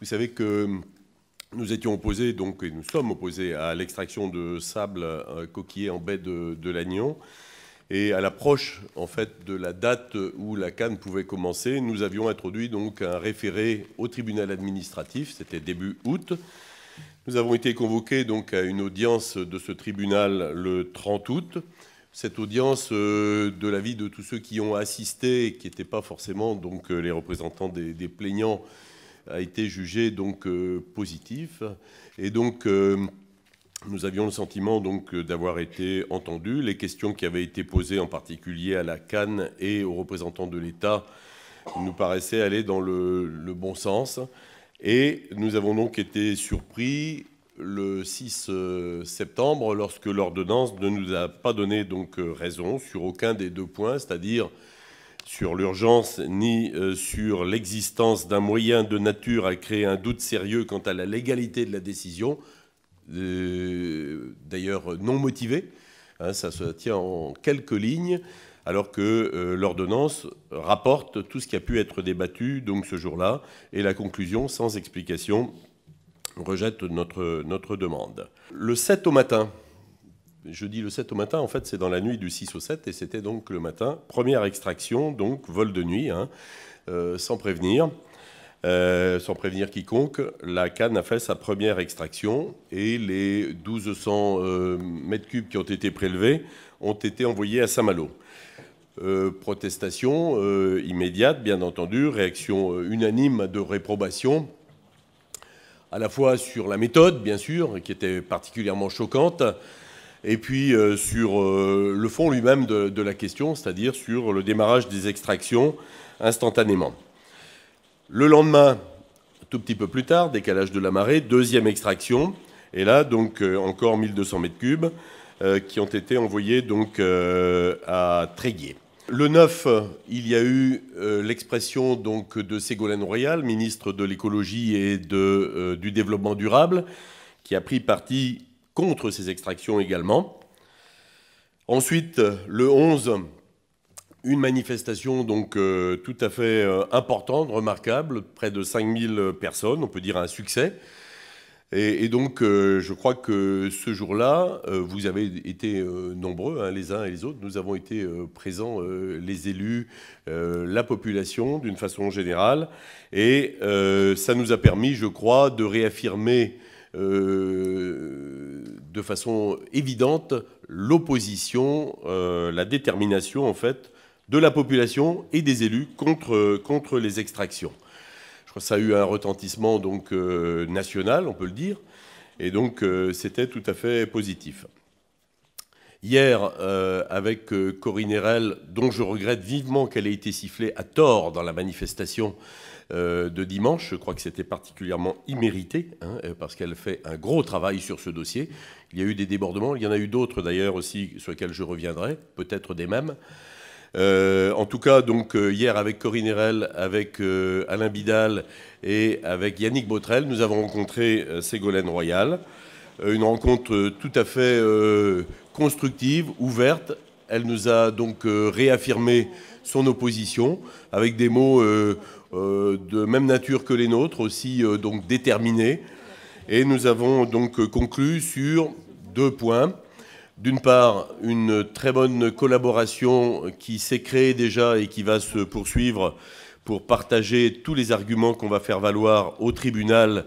Vous savez que hum, nous étions opposés, donc, et nous sommes opposés à l'extraction de sable euh, coquillé en baie de, de Et à l'approche, en fait, de la date où la canne pouvait commencer, nous avions introduit donc un référé au tribunal administratif, c'était début août. Nous avons été convoqués donc à une audience de ce tribunal le 30 août. Cette audience, euh, de l'avis de tous ceux qui ont assisté, qui n'étaient pas forcément donc euh, les représentants des plaignants, a été jugé donc euh, positif. Et donc euh, nous avions le sentiment donc d'avoir été entendus. Les questions qui avaient été posées, en particulier à la Cannes et aux représentants de l'État, nous paraissaient aller dans le, le, bon sens. Et nous avons donc été surpris le 6 euh, septembre lorsque l'ordonnance ne nous a pas donné donc raison sur aucun des deux points, c'est-à-dire sur l'urgence ni euh, sur l'existence d'un moyen de nature à créer un doute sérieux quant à la légalité de la décision, euh, d'ailleurs non motivée. Hein, ça se tient en quelques lignes, alors que euh, l'ordonnance rapporte tout ce qui a pu être débattu donc ce jour-là, et la conclusion, sans explication, rejette notre, notre demande. Le 7 au matin, jeudi le 7 au matin, en fait, c'est dans la nuit du 6 au 7, et c'était donc le matin. Première extraction, donc vol de nuit, hein, euh, sans prévenir. Euh, sans prévenir quiconque, la canne a fait sa première extraction et les 1200 m euh, mètres cubes qui ont été prélevés ont été envoyés à Saint-Malo. protestation immédiate, bien entendu, réaction unanime de réprobation, à la fois sur la méthode, bien sûr, qui était particulièrement choquante, et puis euh, sur euh, le fond lui-même de, la question, c'est-à-dire sur le démarrage des extractions instantanément. Le lendemain, tout petit peu plus tard, décalage de la marée, deuxième extraction, et là donc euh, encore 1200 mètres cubes qui ont été envoyés donc à Tréguier. Le 9, il y a eu l'expression donc de Ségolène Royal, ministre de l'écologie et de, du développement durable, qui a pris parti contre ces extractions également. Ensuite, euh, le 11, une manifestation donc euh, tout à fait euh, importante, remarquable, près de 5000 personnes, on peut dire un succès. Et, donc, je crois que ce jour-là, vous avez été nombreux, hein, les uns et les autres. Nous avons été présents, les élus, la population, d'une façon générale. Et ça nous a permis, je crois, de réaffirmer euh, de façon évidente l'opposition, euh, la détermination en fait de la population et des élus euh, contre, les extractions. Je crois que ça a eu un retentissement donc national, on peut le dire, et donc c'était tout à fait positif. Hier, euh, avec euh, Corinne Herel, dont je regrette vivement qu'elle ait été sifflée à tort dans la manifestation euh, de dimanche, je crois que c'était particulièrement immérité, hein, parce qu'elle fait un gros travail sur ce dossier. Il y a eu des débordements, il y en a eu d'autres d'ailleurs aussi, sur lesquels je reviendrai, peut-être des mêmes. en tout cas, donc hier avec Corinne Herel, avec Alain Bidal et avec Yannick Botrel, nous avons rencontré Ségolène Royal. Une rencontre tout à fait constructive, ouverte. Elle nous a donc euh, réaffirmé son opposition avec des mots euh, euh, de même nature que les nôtres, aussi donc déterminés. Et nous avons donc conclu sur deux points. D'une part, une très bonne collaboration qui s'est créée déjà et qui va se poursuivre pour partager tous les arguments qu'on va faire valoir au tribunal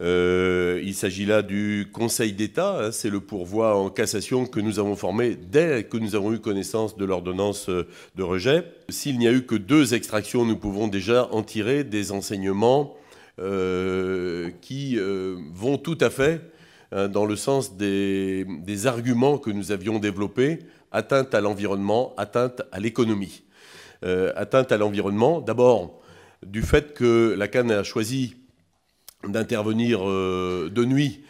euh, il s'agit là du Conseil d'État. Hein, c'est le pourvoi en cassation que nous avons formé dès que nous avons eu connaissance de l'ordonnance euh, de rejet. S'il n'y a eu que deux extractions, nous pouvons déjà en tirer des enseignements euh, qui vont tout à fait hein, dans le sens des, des, arguments que nous avions développés, atteinte à l'environnement, atteinte à l'économie. atteinte à l'environnement, d'abord du fait que la Cannes a choisi d'intervenir euh, de nuit.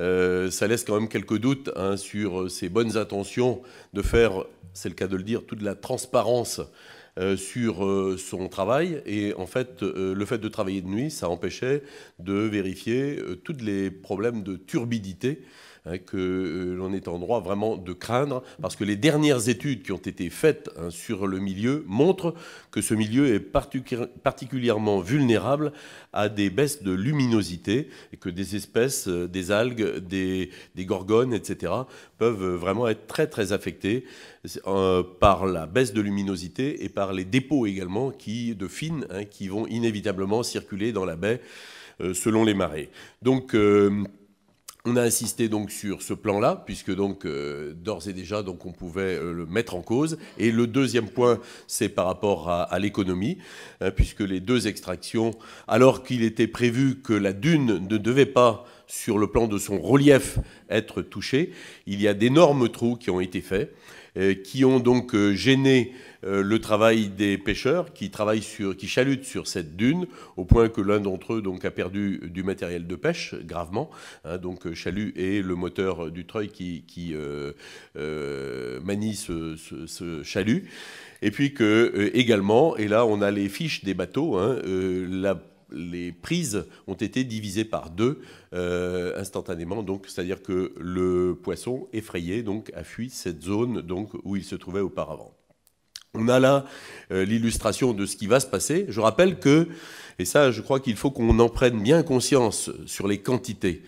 Euh, ça laisse quand même quelques doutes hein, sur ses euh, bonnes intentions de faire, c'est le cas de le dire, toute la transparence sur son travail. Et en fait, le fait de travailler de nuit, ça empêchait de vérifier tous les problèmes de turbidité Hein, que euh, l'on est en droit vraiment de craindre, parce que les dernières études qui ont été faites hein, sur le milieu montrent que ce milieu est particulièrement vulnérable à des baisses de luminosité et que des espèces, euh, des algues, des, gorgones, etc., peuvent vraiment être très très affectées euh, par la baisse de luminosité et par les dépôts également qui, de fines hein, qui vont inévitablement circuler dans la baie selon les marées. Donc on a insisté donc sur ce plan-là, puisque donc euh, d'ores et déjà donc on pouvait euh, le mettre en cause. Et le deuxième point, c'est par rapport à, l'économie, euh, puisque les deux extractions, alors qu'il était prévu que la dune ne devait pas sur le plan de son relief être touché. Il y a d'énormes trous qui ont été faits, euh, qui ont donc euh, gêné euh, le travail des pêcheurs qui travaillent sur, qui chalutent sur cette dune, au point que l'un d'entre eux donc a perdu du matériel de pêche gravement. Hein, donc chalut et le moteur du treuil qui, manie ce, chalut. Et puis que également, et là on a les fiches des bateaux, hein, la les prises ont été divisées par deux euh, instantanément. Donc, c'est-à-dire que le poisson effrayé donc a fui cette zone donc où il se trouvait auparavant. On a là euh, l'illustration de ce qui va se passer. Je rappelle que, et ça, je crois qu'il faut qu'on en prenne bien conscience sur les quantités.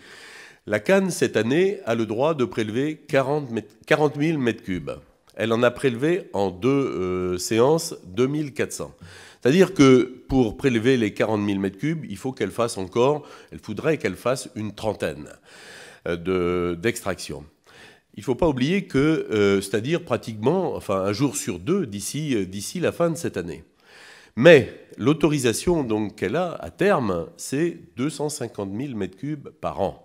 La canne cette année, a le droit de prélever 40, 40 000 mètres cubes elle en a prélevé en deux euh, séances 2400. C'est-à-dire que pour prélever les 40 000 m3, il faut qu'elle fasse encore, elle faudrait qu'elle fasse une trentaine euh, d'extractions. il ne faut pas oublier que, euh, c'est-à-dire pratiquement, enfin un jour sur deux d'ici la fin de cette année. Mais l'autorisation donc qu'elle a à terme, c'est 250 000 m3 par an.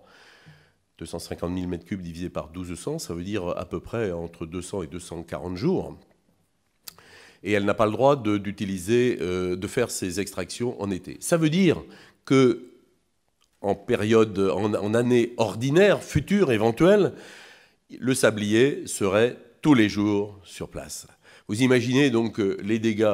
250 000 m3 divisé par 1200, ça veut dire à peu près entre 200 et 240 jours. Et elle n'a pas le droit d'utiliser, euh, de, faire ses extractions en été. Ça veut dire que en période, en année ordinaire, future, éventuelle, le sablier serait tous les jours sur place. Vous imaginez donc euh, les dégâts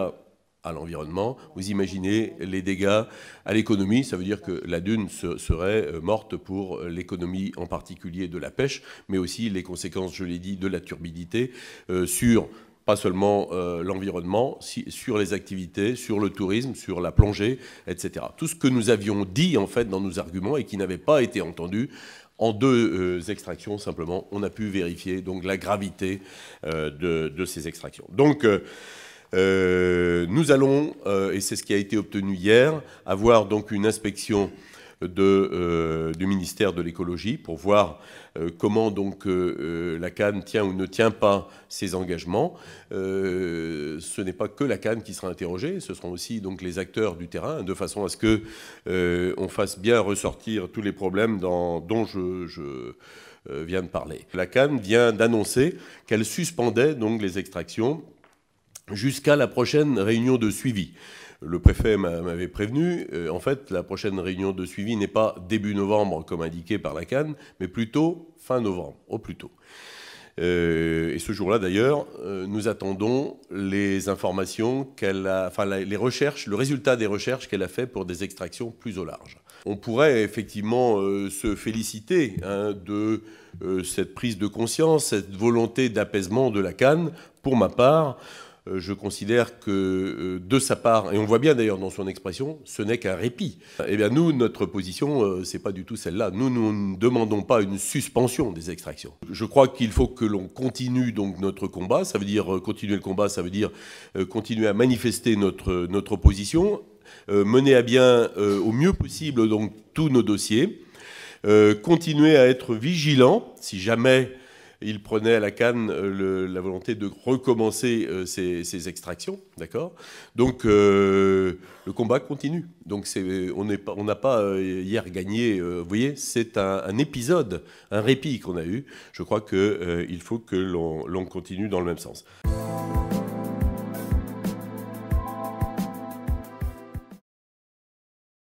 à l'environnement. Vous imaginez les dégâts à l'économie, ça veut dire que la dune serait euh, morte pour l'économie en particulier de la pêche, mais aussi les conséquences, je l'ai dit, de la turbidité euh, sur pas seulement euh, l'environnement, si, sur les activités, sur le tourisme, sur la plongée, etc. Tout ce que nous avions dit en fait dans nos arguments et qui n'avait pas été entendu en deux extractions simplement, on a pu vérifier donc la gravité de, de, ces extractions. Donc euh, nous allons, euh, et c'est ce qui a été obtenu hier, avoir donc une inspection de, euh, du ministère de l'écologie pour voir comment donc la Cannes tient ou ne tient pas ses engagements. ce n'est pas que la Cannes qui sera interrogée, ce seront aussi donc les acteurs du terrain, de façon à ce que on fasse bien ressortir tous les problèmes dont je, viens de parler. La Cannes vient d'annoncer qu'elle suspendait donc les extractions jusqu'à la prochaine réunion de suivi. Le préfet m'avait prévenu, euh, en fait, la prochaine réunion de suivi n'est pas début novembre, comme indiqué par la CAN, mais plutôt fin novembre, au plus tôt. Euh, et ce jour-là, d'ailleurs, euh, nous attendons les informations qu'elle enfin les recherches, le résultat des recherches qu'elle a fait pour des extractions plus au large. On pourrait effectivement se féliciter hein, de cette prise de conscience, cette volonté d'apaisement de la CAN, Pour ma part, euh, je considère que euh, de sa part, et on voit bien d'ailleurs dans son expression, ce n'est qu'un répit. Eh bien nous, notre position, euh, ce n'est pas du tout celle-là. Nous, nous ne demandons pas une suspension des extractions. Je crois qu'il faut que l'on continue donc notre combat. Ça veut dire continuer le combat, ça veut dire continuer à manifester notre, notre opposition, mener à bien au mieux possible donc tous nos dossiers, continuer à être vigilant si jamais il prenait à la canne euh, la volonté de recommencer euh, ses, extractions, d'accord Donc euh, le combat continue. Donc on n'a pas hier gagné, vous voyez, c'est un, un, épisode, un répit qu'on a eu. Je crois qu'il faut que l'on continue dans le même sens.